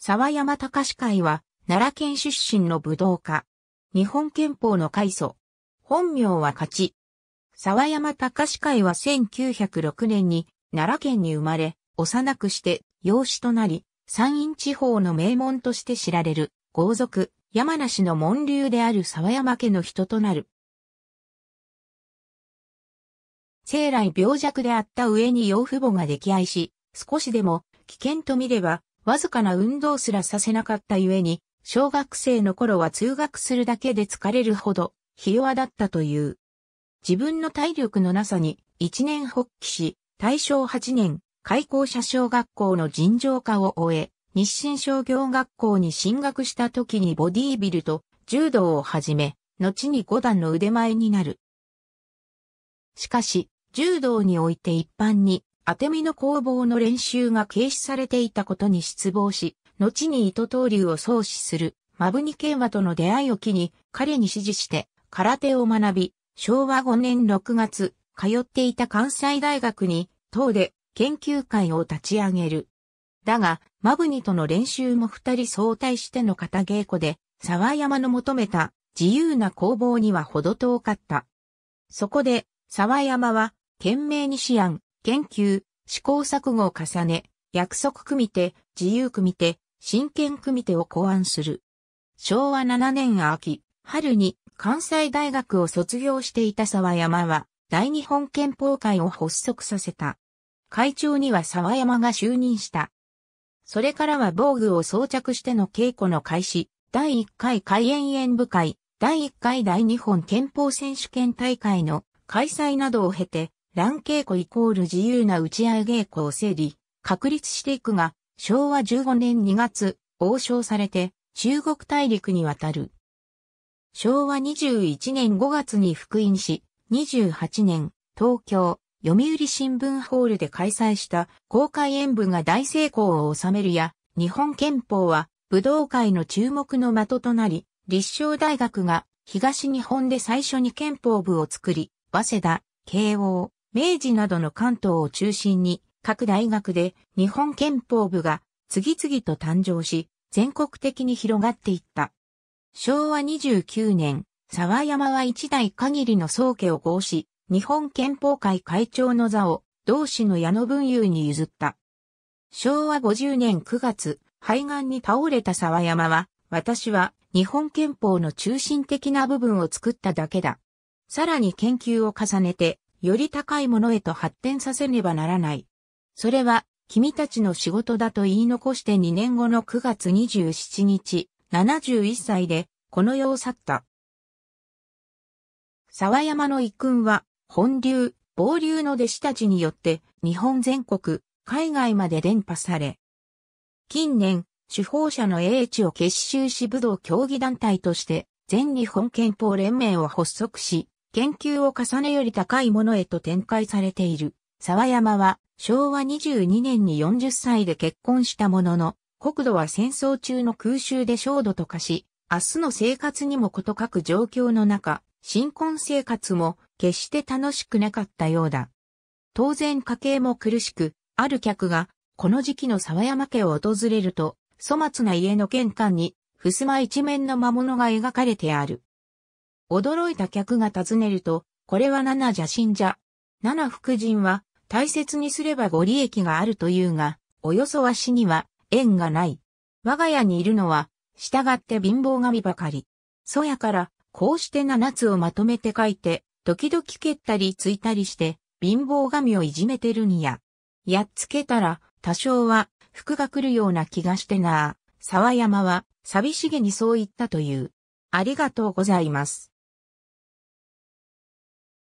沢山隆会は、奈良県出身の武道家。日本憲法の開祖。本名は勝ち。沢山隆会は1906年に奈良県に生まれ、幼くして養子となり、山陰地方の名門として知られる豪族、山梨の門流である沢山家の人となる。生来病弱であった上に養父母が溺愛し、少しでも危険と見ればわずかな運動すらさせなかったゆえに、小学生の頃は通学するだけで疲れるほど、ひ弱だったという。自分の体力のなさに、一年発起し、大正8年、開校者小学校の尋常化を終え、日清商業学校に進学した時にボディービルと柔道を始め、後に五段の腕前になる。しかし、柔道において一般に当て身の攻防の練習が軽視されていたことに失望し、後に糸東流を創始する、マブニケンワとの出会いを機に、彼に指示して、空手を学び、昭和5年6月、通っていた関西大学に、党で研究会を立ち上げる。だが、マブニとの練習も二人相対しての片稽古で、沢山の求めた自由な攻防には程遠かった。そこで、沢山は、懸命に思案、研究、試行錯誤を重ね、約束組手、自由組手、真剣組手を考案する。昭和7年秋、春に関西大学を卒業していた沢山は、大日本憲法会を発足させた。会長には沢山が就任した。それからは防具を装着しての稽古の開始、第1回開演演舞会、第1回大日本憲法選手権大会の開催などを経て、乱稽古イコール自由な打ち合い稽古を整理、確立していくが、昭和15年2月、王将されて、中国大陸に渡る。昭和21年5月に復員し、28年、東京、読売新聞ホールで開催した公開演舞が大成功を収めるや、日本憲法は武道会の注目の的となり、立正大学が東日本で最初に憲法部を作り、早稲田、慶応、明治などの関東を中心に各大学で日本憲法部が次々と誕生し、全国的に広がっていった。昭和29年、沢山は一代限りの宗家を合し、日本憲法会会長の座を同志の矢野文雄に譲った。昭和50年9月、肺がんに倒れた沢山は、私は日本憲法の中心的な部分を作っただけだ。さらに研究を重ねて、より高いものへと発展させねばならない。それは、君たちの仕事だと言い残して2年後の9月27日、71歳で、この世を去った。沢山の一君は、本流、傍流の弟子たちによって、日本全国、海外まで伝播され、近年、主法者の英知を結集し武道競技団体として、全日本憲法連盟を発足し、研究を重ねより高いものへと展開されている。沢山は昭和22年に40歳で結婚したものの、国土は戦争中の空襲で焦土と化し、明日の生活にもことく状況の中、新婚生活も決して楽しくなかったようだ。当然家計も苦しく、ある客が、この時期の沢山家を訪れると、粗末な家の玄関に、襖一面の魔物が描かれてある。驚いた客が尋ねると、これは七邪神じゃ。七福神は大切にすればご利益があるというが、およそわしには縁がない。我が家にいるのは、従って貧乏神ばかり。そやから、こうして七つをまとめて書いて、時々蹴ったりついたりして、貧乏神をいじめてるにや。やっつけたら、多少は、福が来るような気がしてなあ。沢山は、寂しげにそう言ったという。ありがとうございます。